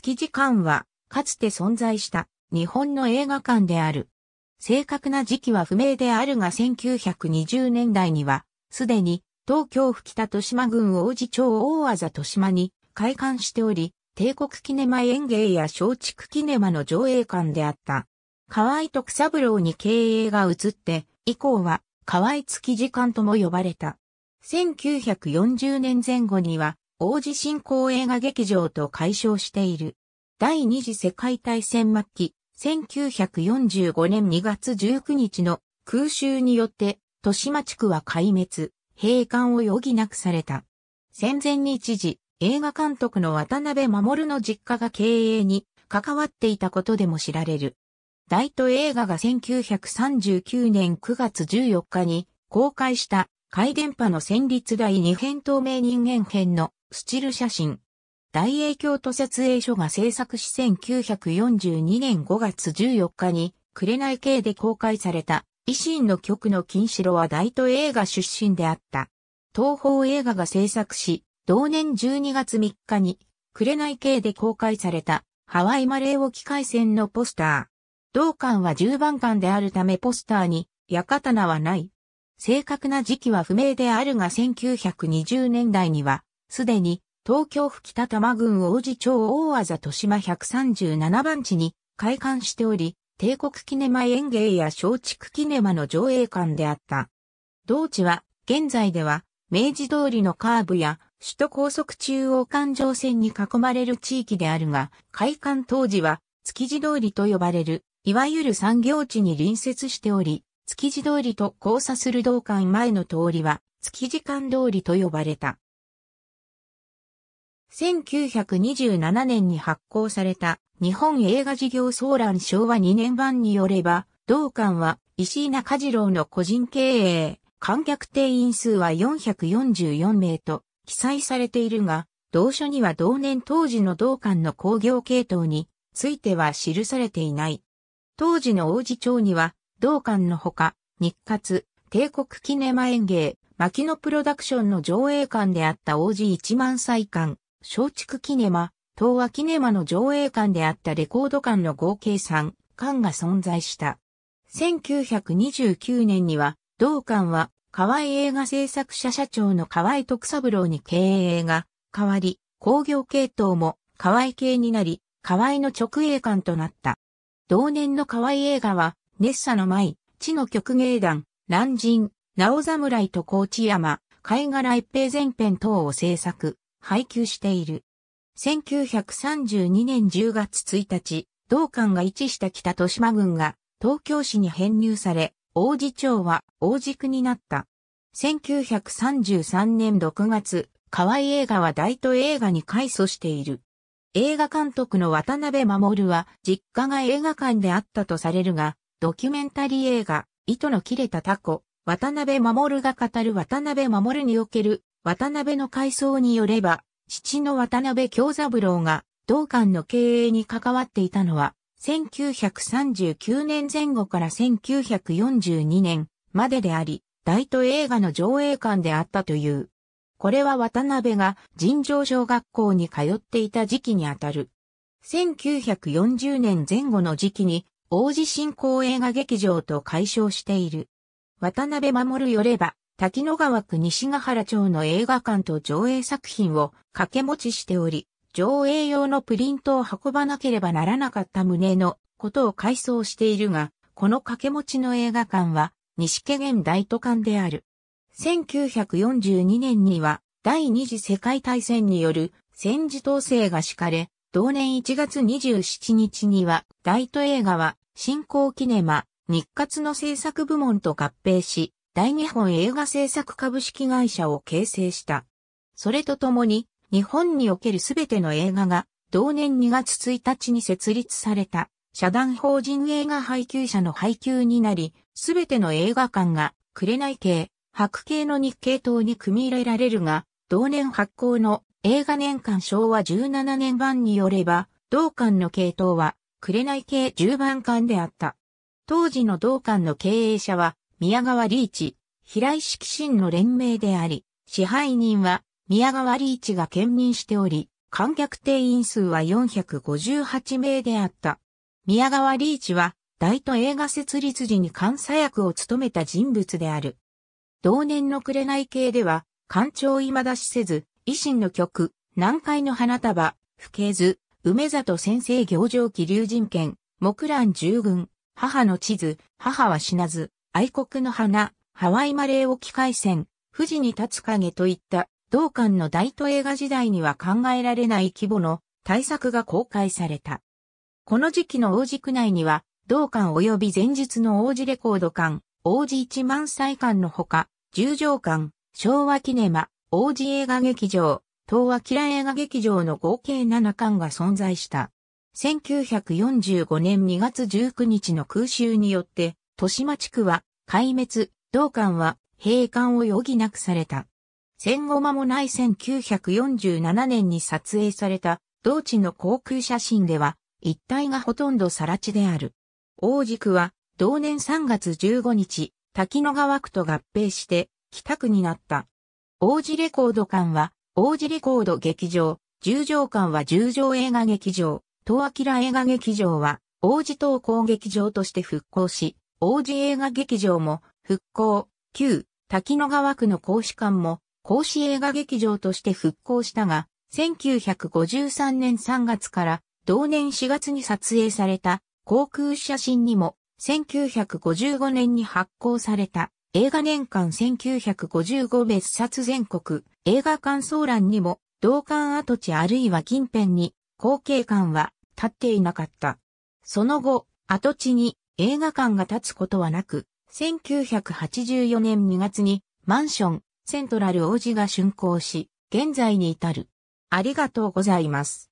月時間は、かつて存在した日本の映画館である。正確な時期は不明であるが1920年代には、すでに東京府北豊島郡王子町大技豊島に開館しており、帝国キネマ園芸や松竹キネマの上映館であった。河合徳三郎に経営が移って、以降は河合月時間とも呼ばれた。1940年前後には大地震公映画劇場と解消している。第二次世界大戦末期、1945年2月19日の空襲によって、豊島地区は壊滅、閉館を余儀なくされた。戦前に一時、映画監督の渡辺守の実家が経営に関わっていたことでも知られる。大都映画が1939年9月14日に公開した、海電波の戦慄第二編透明人間編のスチル写真。大英京都設営所が制作し1942年5月14日に、紅系で公開された、維新の曲の金城は大都映画出身であった。東宝映画が制作し、同年12月3日に、紅系で公開された、ハワイマレー沖海戦のポスター。同館は10番館であるためポスターに、屋形はない。正確な時期は不明であるが1920年代には、すでに東京府北多摩郡王子町大あ豊島137番地に開館しており、帝国キネマ園芸や松竹キネマの上映館であった。同地は、現在では、明治通りのカーブや首都高速中央環状線に囲まれる地域であるが、開館当時は築地通りと呼ばれる、いわゆる産業地に隣接しており、築地通りと交差する道館前の通りは、築地間通りと呼ばれた。1927年に発行された日本映画事業総覧昭和2年版によれば、同館は石井中次郎の個人経営、観客定員数は444名と記載されているが、同書には同年当時の同館の工業系統については記されていない。当時の王子町には、同館のほか、日活、帝国キネマ園芸、牧野プロダクションの上映館であった王子一万歳館、松竹キネマ、東和キネマの上映館であったレコード館の合計3館が存在した。1929年には、同館は河合映画制作者社長の河合徳三郎に経営が変わり、工業系統も河合系になり、河合の直営館となった。同年の河合映画は、ネッサの舞、地の曲芸団、乱人、直侍と高知山、貝殻一平前編等を制作。配給している。1932年10月1日、同館が位置した北豊島郡が東京市に編入され、王子町は王子区になった。1933年6月、河合映画は大都映画に改祖している。映画監督の渡辺守は実家が映画館であったとされるが、ドキュメンタリー映画、糸の切れたタコ、渡辺守が語る渡辺守における渡辺の回想によれば、父の渡辺京三郎が、同館の経営に関わっていたのは、1939年前後から1942年までであり、大都映画の上映館であったという。これは渡辺が尋常小学校に通っていた時期にあたる。1940年前後の時期に、王子振興映画劇場と解消している。渡辺守よれば、滝野川区西ヶ原町の映画館と上映作品を掛け持ちしており、上映用のプリントを運ばなければならなかった旨のことを回想しているが、この掛け持ちの映画館は、西家元大都館である。1942年には、第二次世界大戦による戦時統制が敷かれ、同年1月27日には、大都映画は、新興キネマ、日活の制作部門と合併し、大日本映画制作株式会社を形成した。それとともに、日本におけるすべての映画が、同年2月1日に設立された、社団法人映画配給者の配給になり、すべての映画館が、紅系、白系の日系等に組み入れられるが、同年発行の映画年間昭和17年版によれば、同館の系統は、紅系10番館であった。当時の同館の経営者は、宮川リーチ、平井式神の連名であり、支配人は宮川リーチが兼任しており、観客定員数は458名であった。宮川リーチは、大都映画設立時に監査役を務めた人物である。同年の紅系では、官庁未だしせず、維新の曲、南海の花束、不敬図、梅里先生行上記竜人権、木蘭従軍、母の地図、母は死なず、愛国の花、ハワイマレー沖海戦、富士に立つ影といった同館の大都映画時代には考えられない規模の大作が公開された。この時期の王子区内には、同館及び前日の王子レコード館、王子一万歳館のほか、十条館、昭和キネマ、王子映画劇場、東和キラ映画劇場の合計7館が存在した。1945年2月19日の空襲によって豊島地区は壊滅、同館は閉館を余儀なくされた。戦後間もない1947年に撮影された同地の航空写真では一帯がほとんど更地である。大軸は同年3月15日、滝野川区と合併して北区になった。王子レコード館は王子レコード劇場、十条館は十条映画劇場、東明映画劇場は王子東高劇場として復興し、王子映画劇場も復興、旧滝野川区の公使館も公子映画劇場として復興したが、1953年3月から同年4月に撮影された航空写真にも1955年に発行された映画年間1955別冊全国映画館総欄にも同館跡地あるいは近辺に後継館は立っていなかった。その後、跡地に映画館が建つことはなく、1984年2月にマンション、セントラル王子が竣工し、現在に至る。ありがとうございます。